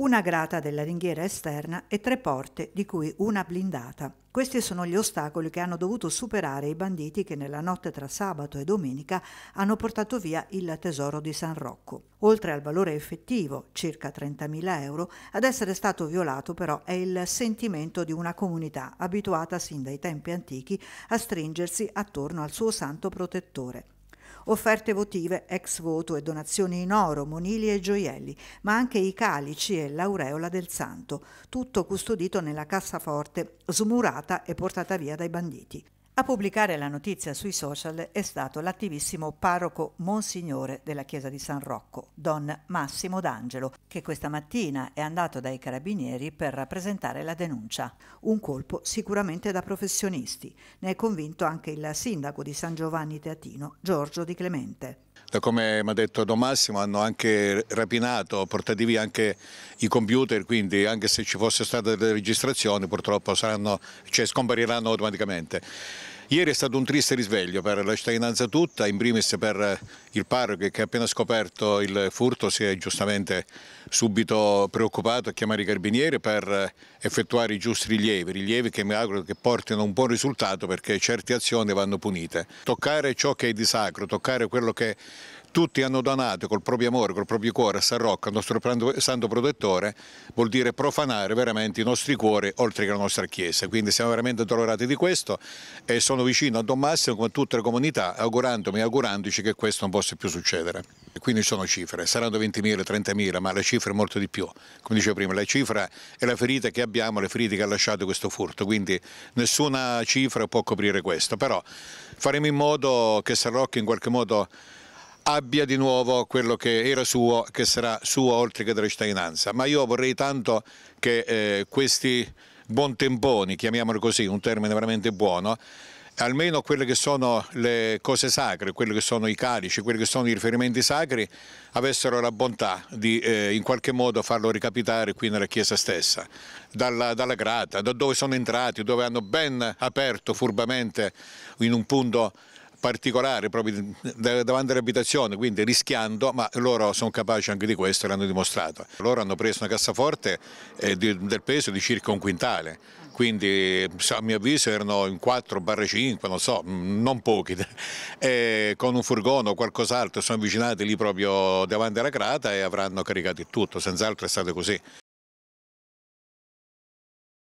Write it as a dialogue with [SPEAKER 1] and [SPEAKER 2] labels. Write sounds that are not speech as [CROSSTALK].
[SPEAKER 1] una grata della ringhiera esterna e tre porte, di cui una blindata. Questi sono gli ostacoli che hanno dovuto superare i banditi che nella notte tra sabato e domenica hanno portato via il tesoro di San Rocco. Oltre al valore effettivo, circa 30.000 euro, ad essere stato violato però è il sentimento di una comunità abituata sin dai tempi antichi a stringersi attorno al suo santo protettore offerte votive ex voto e donazioni in oro, monili e gioielli, ma anche i calici e l'aureola del santo, tutto custodito nella cassaforte smurata e portata via dai banditi. A pubblicare la notizia sui social è stato l'attivissimo parroco Monsignore della Chiesa di San Rocco, don Massimo D'Angelo, che questa mattina è andato dai carabinieri per rappresentare la denuncia. Un colpo sicuramente da professionisti, ne è convinto anche il sindaco di San Giovanni Teatino, Giorgio Di Clemente.
[SPEAKER 2] Come mi ha detto Don Massimo hanno anche rapinato, portati via anche i computer, quindi anche se ci fossero state delle registrazioni purtroppo saranno, cioè, scompariranno automaticamente. Ieri è stato un triste risveglio per la cittadinanza tutta, in primis per eh, il parroco che appena scoperto il furto si è giustamente subito preoccupato a chiamare i carabinieri per eh, effettuare i giusti rilievi, rilievi che mi auguro che portino un buon risultato perché certe azioni vanno punite. Toccare ciò che è di sacro, toccare quello che tutti hanno donato col proprio amore, col proprio cuore a San Rocco, al nostro santo protettore, vuol dire profanare veramente i nostri cuori oltre che la nostra chiesa. Quindi siamo veramente dolorati di questo e sono vicino a Don Massimo come a tutte le comunità, augurandomi e augurandoci che questo non possa più succedere. quindi sono cifre, saranno 20.000, 30.000, ma le cifre è molto di più. Come dicevo prima, la cifra è la ferita che abbiamo, le ferite che ha lasciato questo furto, quindi nessuna cifra può coprire questo. Però faremo in modo che San Rocco in qualche modo abbia di nuovo quello che era suo, che sarà suo oltre che della cittadinanza. Ma io vorrei tanto che eh, questi buontemponi, chiamiamolo così, un termine veramente buono, almeno quelle che sono le cose sacre, quelli che sono i calici, quelli che sono i riferimenti sacri, avessero la bontà di eh, in qualche modo farlo ricapitare qui nella chiesa stessa, dalla, dalla, grata, da dove sono entrati, dove hanno ben aperto furbamente in un punto particolare proprio davanti all'abitazione, quindi rischiando, ma loro sono capaci anche di questo e l'hanno dimostrato. Loro hanno preso una cassaforte eh, di, del peso di circa un quintale, quindi a mio avviso erano in 4-5, non so, mm, non pochi, [LAUGHS] e eh, con un furgone o qualcos'altro sono avvicinati lì proprio davanti alla crata e avranno caricato il tutto, senz'altro è stato così.